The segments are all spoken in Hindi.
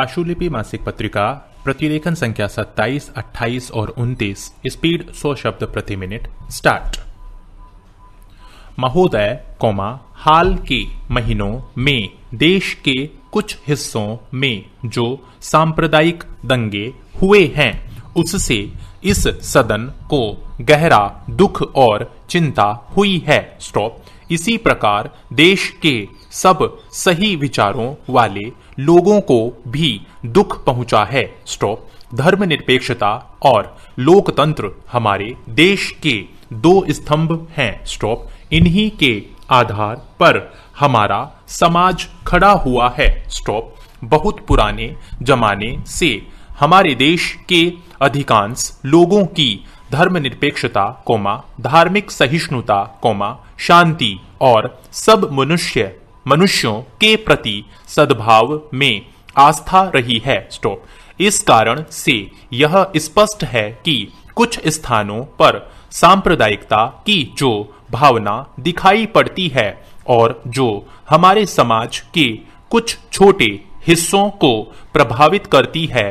आशुलिपि मासिक पत्रिका प्रतिलेखन संख्या 27, 28 और 29 स्पीड 100 शब्द प्रति मिनट स्टार्ट महोदय कोमा हाल के महीनों में देश के कुछ हिस्सों में जो सांप्रदायिक दंगे हुए हैं उससे इस सदन को गहरा दुख और चिंता हुई है स्टॉप इसी प्रकार देश के सब सही विचारों वाले लोगों को भी दुख पहुंचा है स्टॉप धर्मनिरपेक्षता और लोकतंत्र हमारे देश के दो स्तंभ हैं स्टॉप इन्हीं के आधार पर हमारा समाज खड़ा हुआ है स्टॉप बहुत पुराने जमाने से हमारे देश के अधिकांश लोगों की धर्मनिरपेक्षता कोमा धार्मिक सहिष्णुता कोमा शांति और सब मनुष्य मनुष्यों के प्रति सद्भाव में आस्था रही है स्टॉप इस कारण से यह स्पष्ट है कि कुछ स्थानों पर सांप्रदायिकता की जो भावना दिखाई पड़ती है और जो हमारे समाज के कुछ छोटे हिस्सों को प्रभावित करती है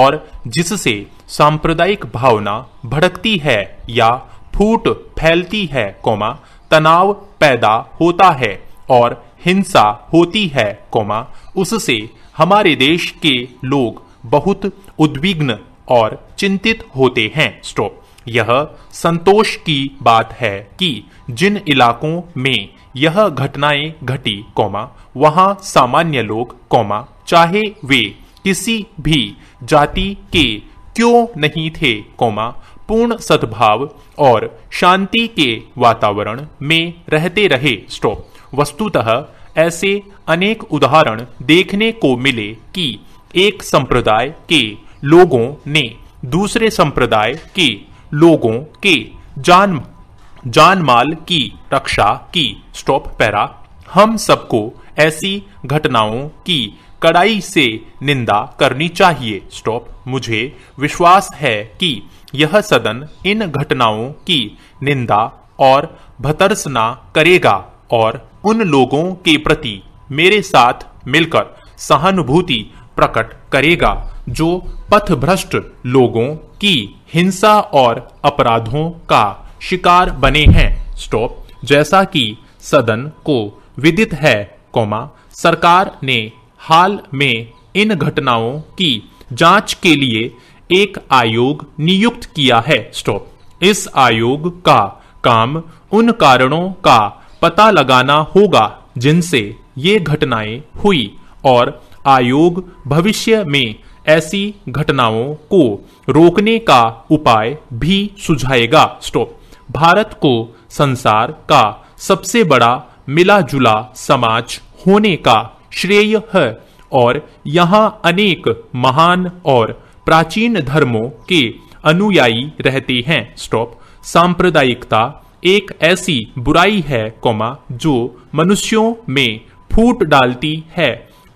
और जिससे सांप्रदायिक भावना भड़कती है या फूट फैलती है कोमा तनाव पैदा होता है और हिंसा होती है कोमा उससे हमारे देश के लोग बहुत उद्विग्न और चिंतित होते हैं स्टॉप यह संतोष की बात है कि जिन इलाकों में यह घटनाएं घटी कोमा वहां सामान्य लोग कोमा चाहे वे किसी भी जाति के क्यों नहीं थे कोमा पूर्ण सद्भाव और शांति के वातावरण में रहते रहे स्टॉप वस्तुतः ऐसे अनेक उदाहरण देखने को मिले कि एक संप्रदाय के लोगों ने दूसरे संप्रदाय के लोगों के जान जानमाल की रक्षा की स्टॉप पैरा हम सबको ऐसी घटनाओं की कड़ाई से निंदा करनी चाहिए स्टॉप मुझे विश्वास है कि यह सदन इन घटनाओं की निंदा और भतरसना करेगा और उन लोगों के प्रति मेरे साथ मिलकर सहानुभूति प्रकट करेगा जो भ्रष्ट लोगों की हिंसा और अपराधों का शिकार बने हैं स्टॉप जैसा कि सदन को विदित है कोमा सरकार ने हाल में इन घटनाओं की जांच के लिए एक आयोग नियुक्त किया है स्टॉप इस आयोग का काम उन कारणों का पता लगाना होगा जिनसे ये घटनाएं हुई और आयोग भविष्य में ऐसी घटनाओं को रोकने का उपाय भी सुझाएगा स्टॉप भारत को संसार का सबसे बड़ा मिला जुला समाज होने का श्रेय है और यहाँ अनेक महान और प्राचीन धर्मों के अनुयायी रहते हैं स्टॉप सांप्रदायिकता एक ऐसी बुराई है कौमा जो मनुष्यों में फूट डालती है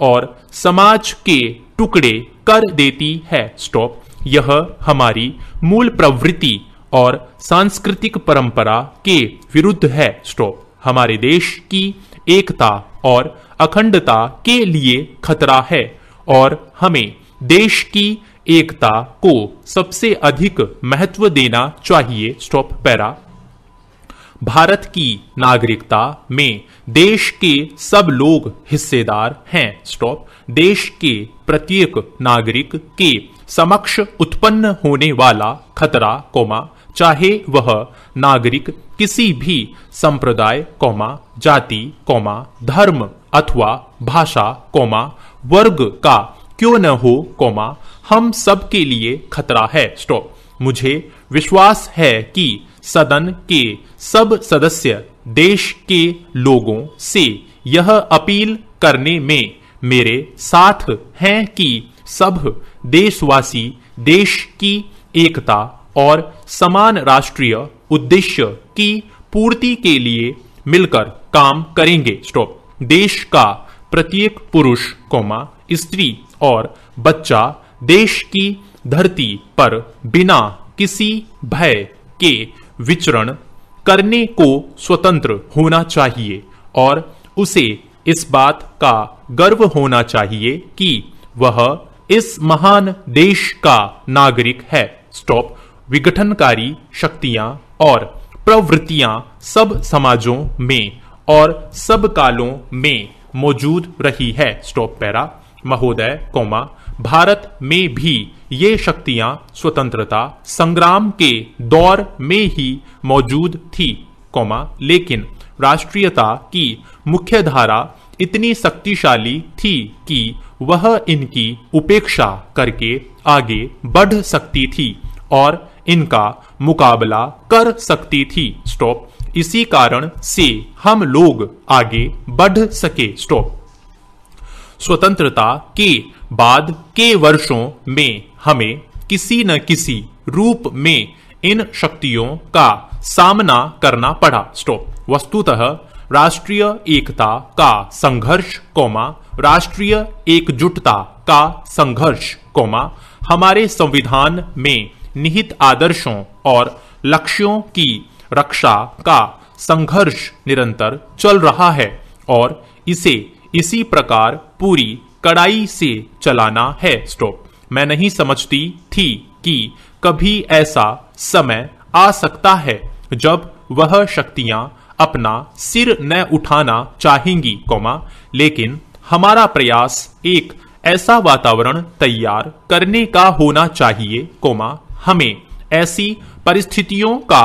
और समाज के टुकड़े कर देती है स्टॉप यह हमारी मूल प्रवृत्ति और सांस्कृतिक परंपरा के विरुद्ध है स्टॉप हमारे देश की एकता और अखंडता के लिए खतरा है और हमें देश की एकता को सबसे अधिक महत्व देना चाहिए स्टॉप पैरा भारत की नागरिकता में देश के सब लोग हिस्सेदार हैं स्टॉप देश के प्रत्येक नागरिक के समक्ष उत्पन्न होने वाला खतरा कोमा चाहे वह नागरिक किसी भी संप्रदाय कौमा जाति कौमा धर्म अथवा भाषा कौमा वर्ग का क्यों न हो कौमा हम सब के लिए खतरा है स्टॉप मुझे विश्वास है कि सदन के सब सदस्य देश के लोगों से यह अपील करने में मेरे साथ हैं कि सब देशवासी देश की एकता और समान राष्ट्रीय उद्देश्य की पूर्ति के लिए मिलकर काम करेंगे स्टॉप देश का प्रत्येक पुरुष कोमा स्त्री और बच्चा देश की धरती पर बिना किसी भय के विचरण करने को स्वतंत्र होना चाहिए और उसे इस बात का गर्व होना चाहिए कि वह इस महान देश का नागरिक है स्टॉप विघटनकारी शक्तियां और प्रवृत्तियां सब समाजों में और सब कालों में मौजूद रही है स्टॉप पैरा महोदय कोमा भारत में भी ये शक्तियां स्वतंत्रता संग्राम के दौर में ही मौजूद थी कौमा लेकिन राष्ट्रीयता की मुख्य धारा इतनी शक्तिशाली थी कि वह इनकी उपेक्षा करके आगे बढ़ सकती थी और इनका मुकाबला कर सकती थी स्टॉप इसी कारण से हम लोग आगे बढ़ सके स्टॉप स्वतंत्रता के बाद के वर्षों में हमें किसी न किसी रूप में इन शक्तियों का सामना करना पड़ा स्टॉप वस्तुतः राष्ट्रीय एकता का संघर्ष कोमा राष्ट्रीय एकजुटता का संघर्ष कोमा हमारे संविधान में निहित आदर्शों और लक्ष्यों की रक्षा का संघर्ष निरंतर चल रहा है और इसे इसी प्रकार पूरी कड़ाई से चलाना है स्टॉप मैं नहीं समझती थी कि कभी ऐसा समय आ सकता है जब वह शक्तियां अपना सिर न उठाना चाहेंगी कोमा लेकिन हमारा प्रयास एक ऐसा वातावरण तैयार करने का होना चाहिए कोमा हमें ऐसी परिस्थितियों का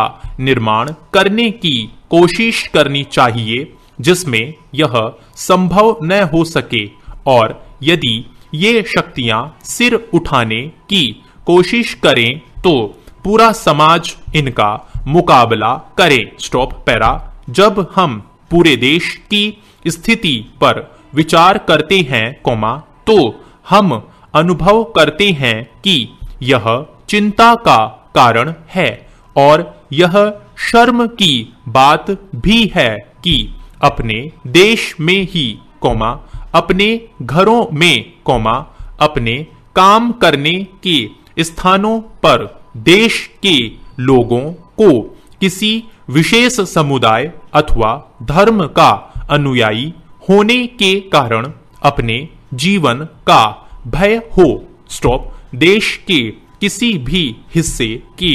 निर्माण करने की कोशिश करनी चाहिए जिसमें यह संभव न हो सके और यदि ये शक्तियां सिर उठाने की कोशिश करें तो पूरा समाज इनका मुकाबला करे स्टॉप पैरा जब हम पूरे देश की स्थिति पर विचार करते हैं कोमा तो हम अनुभव करते हैं कि यह चिंता का कारण है और यह शर्म की बात भी है कि अपने देश में ही कोमा अपने घरों में कौमा अपने काम करने के स्थानों पर देश के लोगों को किसी विशेष समुदाय अथवा धर्म का अनुयायी होने के कारण अपने जीवन का भय हो स्टॉप देश के किसी भी हिस्से के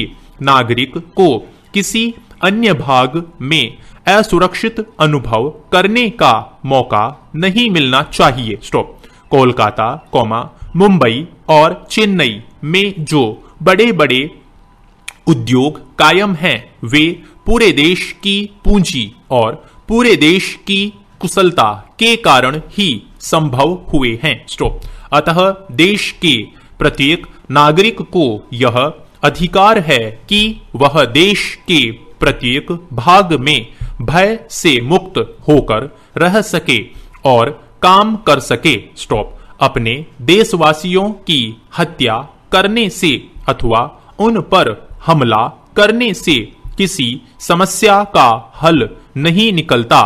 नागरिक को किसी अन्य भाग में असुरक्षित अनुभव करने का मौका नहीं मिलना चाहिए स्टॉप कोलकाता कोमा मुंबई और चेन्नई में जो बड़े बड़े उद्योग कायम हैं वे पूरे देश की पूंजी और पूरे देश की कुशलता के कारण ही संभव हुए हैं स्टॉप अतः देश के प्रत्येक नागरिक को यह अधिकार है कि वह देश के प्रत्येक भाग में भय से मुक्त होकर रह सके और काम कर सके स्टॉप अपने देशवासियों की हत्या करने से अथवा उन पर हमला करने से किसी समस्या का हल नहीं निकलता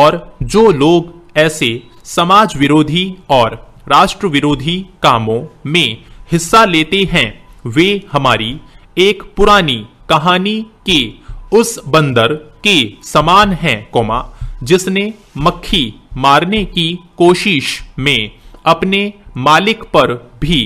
और जो लोग ऐसे समाज विरोधी और राष्ट्र विरोधी कामों में हिस्सा लेते हैं वे हमारी एक पुरानी कहानी के उस बंदर के समान है कोमा जिसने मक्खी मारने की कोशिश में अपने मालिक पर भी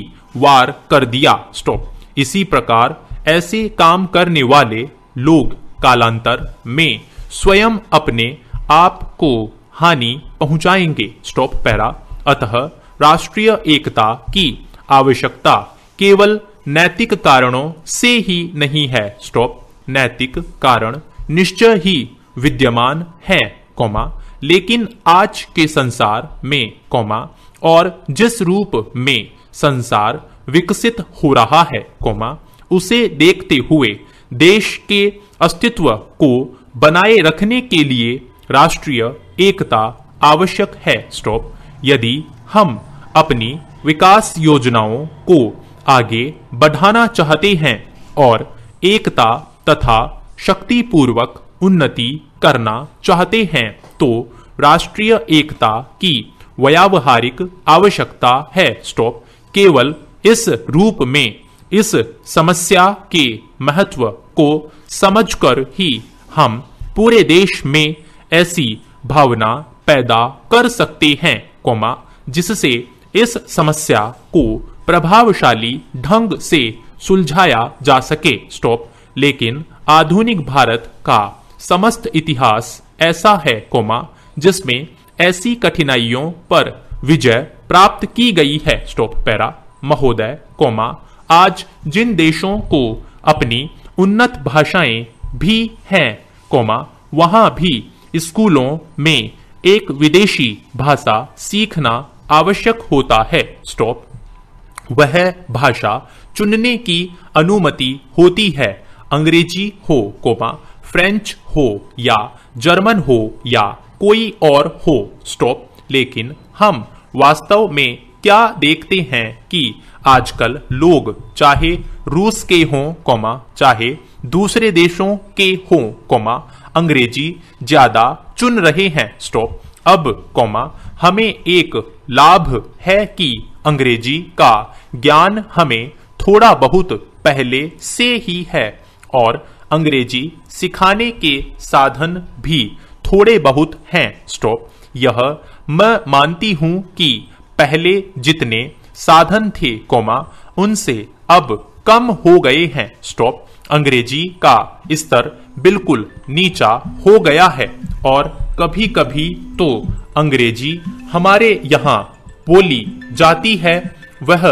वार कर दिया स्टॉप इसी प्रकार ऐसे काम करने वाले लोग कालांतर में स्वयं अपने आप को हानि पहुंचाएंगे स्टॉप पैरा अतः राष्ट्रीय एकता की आवश्यकता केवल नैतिक कारणों से ही नहीं है स्टॉप नैतिक कारण निश्चय ही विद्यमान है कौमा लेकिन आज के संसार में कौमा और जिस रूप में संसार विकसित हो रहा है कौमा उसे देखते हुए देश के अस्तित्व को बनाए रखने के लिए राष्ट्रीय एकता आवश्यक है स्टॉप यदि हम अपनी विकास योजनाओं को आगे बढ़ाना चाहते हैं और एकता तथा शक्ति पूर्वक उन्नति करना चाहते हैं तो राष्ट्रीय एकता की व्यावहारिक आवश्यकता है स्टॉप केवल इस रूप में इस समस्या के महत्व को समझकर ही हम पूरे देश में ऐसी भावना पैदा कर सकते हैं कोमा जिससे इस समस्या को प्रभावशाली ढंग से सुलझाया जा सके स्टॉप लेकिन आधुनिक भारत का समस्त इतिहास ऐसा है कोमा जिसमें ऐसी कठिनाइयों पर विजय प्राप्त की गई है स्टॉप पैरा महोदय कोमा आज जिन देशों को अपनी उन्नत भाषाएं भी हैं कोमा वहां भी स्कूलों में एक विदेशी भाषा सीखना आवश्यक होता है स्टॉप वह भाषा चुनने की अनुमति होती है अंग्रेजी हो कोमा फ्रेंच हो या जर्मन हो या कोई और हो स्टॉप लेकिन हम वास्तव में क्या देखते हैं कि आजकल लोग चाहे रूस के हों कोमा चाहे दूसरे देशों के हों कोमा अंग्रेजी ज्यादा चुन रहे हैं स्टॉप अब कोमा हमें एक लाभ है कि अंग्रेजी का ज्ञान हमें थोड़ा बहुत पहले से ही है और अंग्रेजी सिखाने के साधन भी थोड़े बहुत हैं स्टॉप यह मैं मानती हूं कि पहले जितने साधन थे कोमा उनसे अब कम हो गए हैं स्टॉप अंग्रेजी का स्तर बिल्कुल नीचा हो गया है और कभी कभी तो अंग्रेजी हमारे यहाँ बोली जाती है वह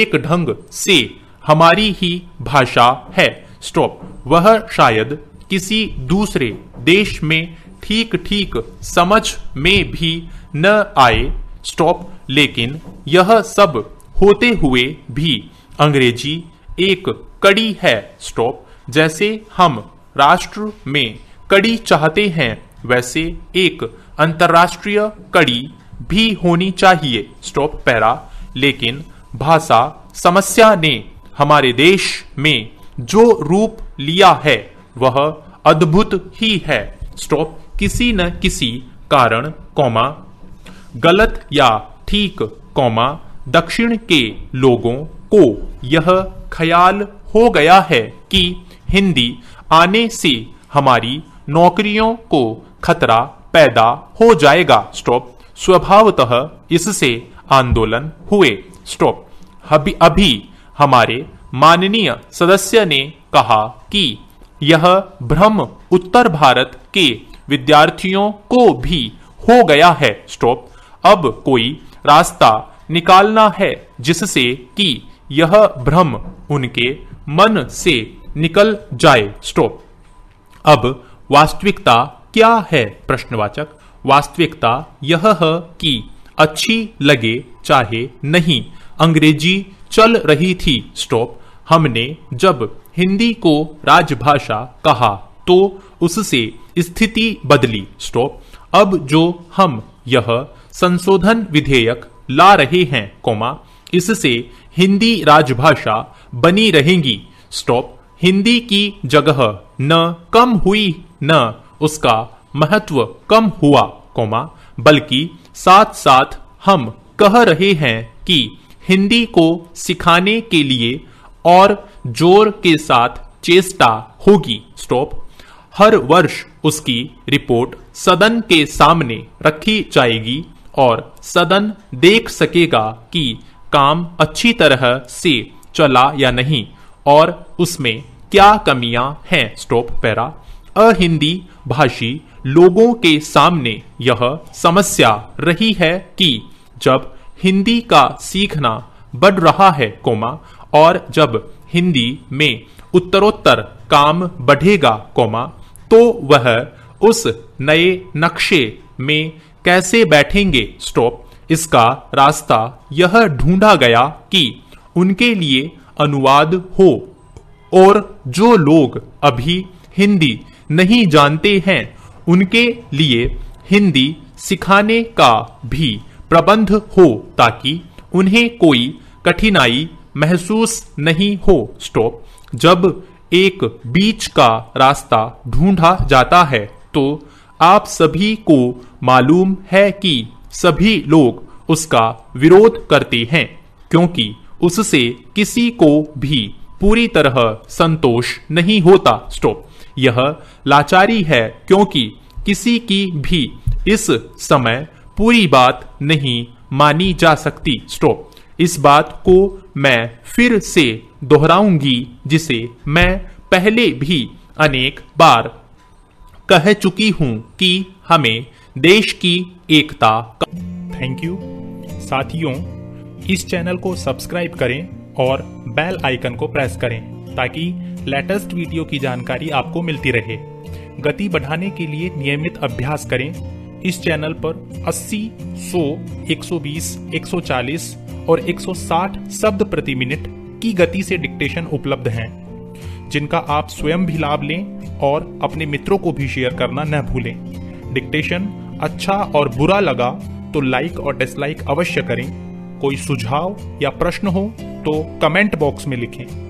एक ढंग से हमारी ही भाषा है स्टॉप वह शायद किसी दूसरे देश में ठीक ठीक समझ में भी न आए स्टॉप लेकिन यह सब होते हुए भी अंग्रेजी एक कड़ी है स्टॉप जैसे हम राष्ट्र में कड़ी चाहते हैं वैसे एक अंतर्राष्ट्रीय कड़ी भी होनी चाहिए स्टॉप पैरा लेकिन भाषा समस्या ने हमारे देश में जो रूप लिया है वह अद्भुत ही है स्टॉप किसी न किसी कारण कौमा गलत या ठीक कौमा दक्षिण के लोगों को यह ख्याल हो गया है कि हिंदी आने से हमारी नौकरियों को खतरा पैदा हो जाएगा स्टॉप स्वभावतः इससे आंदोलन हुए स्टॉप अभी अभी हमारे माननीय सदस्य ने कहा कि यह भ्रम उत्तर भारत के विद्यार्थियों को भी हो गया है स्टॉप अब कोई रास्ता निकालना है जिससे कि यह भ्रम उनके मन से निकल जाए स्टॉप अब वास्तविकता क्या है प्रश्नवाचक वास्तविकता यह है कि अच्छी लगे चाहे नहीं अंग्रेजी चल रही थी स्टॉप हमने जब हिंदी को राजभाषा कहा तो उससे स्थिति बदली स्टॉप अब जो हम यह संशोधन विधेयक ला रहे हैं कोमा इससे हिंदी राजभाषा बनी रहेगी स्टॉप हिंदी की जगह न कम हुई न उसका महत्व कम हुआ कोमा बल्कि साथ साथ हम कह रहे हैं कि हिंदी को सिखाने के लिए और जोर के साथ चेष्टा होगी स्टॉप हर वर्ष उसकी रिपोर्ट सदन के सामने रखी जाएगी और सदन देख सकेगा कि काम अच्छी तरह से चला या नहीं और उसमें क्या कमियां हैं स्टॉप पैरा अहिंदी भाषी लोगों के सामने यह समस्या रही है कि जब हिंदी का सीखना बढ़ रहा है कोमा और जब हिंदी में उत्तरोत्तर काम बढ़ेगा कोमा तो वह उस नए नक्शे में कैसे बैठेंगे स्टॉप इसका रास्ता यह ढूंढा गया कि उनके लिए अनुवाद हो और जो लोग अभी हिंदी नहीं जानते हैं उनके लिए हिंदी सिखाने का भी प्रबंध हो ताकि उन्हें कोई कठिनाई महसूस नहीं हो स्टॉप जब एक बीच का रास्ता ढूंढा जाता है तो आप सभी को मालूम है कि सभी लोग उसका विरोध करते हैं क्योंकि उससे किसी को भी पूरी तरह संतोष नहीं होता स्टॉप यह लाचारी है क्योंकि किसी की भी इस समय पूरी बात नहीं मानी जा सकती स्टॉप इस बात को मैं फिर से दोहराऊंगी जिसे मैं पहले भी अनेक बार कह चुकी हूं कि हमें देश की एकता थैंक यू साथियों इस चैनल को सब्सक्राइब करें और बेल आइकन को प्रेस करें ताकि लेटेस्ट वीडियो की जानकारी आपको मिलती रहे गति बढ़ाने के लिए नियमित अभ्यास करें इस चैनल पर 80, 100, 120, 140 और 160 शब्द प्रति मिनट की गति से डिक्टेशन उपलब्ध हैं जिनका आप स्वयं भी लाभ लें और अपने मित्रों को भी शेयर करना न भूलें डिक्टेशन अच्छा और बुरा लगा तो लाइक और डिसलाइक अवश्य करें कोई सुझाव या प्रश्न हो तो कमेंट बॉक्स में लिखें